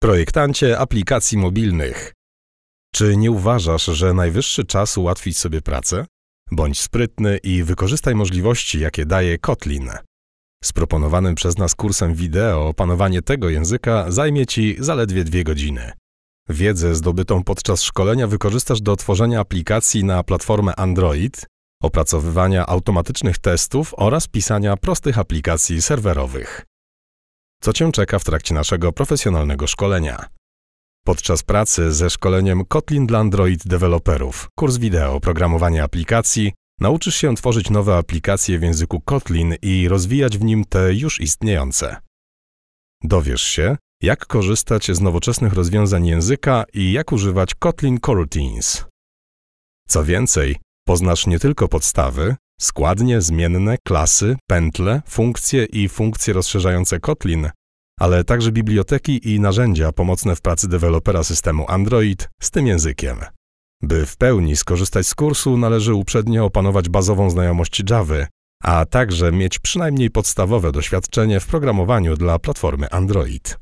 projektancie aplikacji mobilnych. Czy nie uważasz, że najwyższy czas ułatwić sobie pracę? Bądź sprytny i wykorzystaj możliwości, jakie daje Kotlin. Z proponowanym przez nas kursem wideo opanowanie tego języka zajmie Ci zaledwie dwie godziny. Wiedzę zdobytą podczas szkolenia wykorzystasz do tworzenia aplikacji na platformę Android, opracowywania automatycznych testów oraz pisania prostych aplikacji serwerowych co Cię czeka w trakcie naszego profesjonalnego szkolenia. Podczas pracy ze szkoleniem Kotlin dla Android Developerów, kurs wideo, programowania aplikacji, nauczysz się tworzyć nowe aplikacje w języku Kotlin i rozwijać w nim te już istniejące. Dowiesz się, jak korzystać z nowoczesnych rozwiązań języka i jak używać Kotlin Coroutines. Co więcej, poznasz nie tylko podstawy, składnie, zmienne, klasy, pętle, funkcje i funkcje rozszerzające Kotlin, ale także biblioteki i narzędzia pomocne w pracy dewelopera systemu Android z tym językiem. By w pełni skorzystać z kursu, należy uprzednio opanować bazową znajomość Java, a także mieć przynajmniej podstawowe doświadczenie w programowaniu dla platformy Android.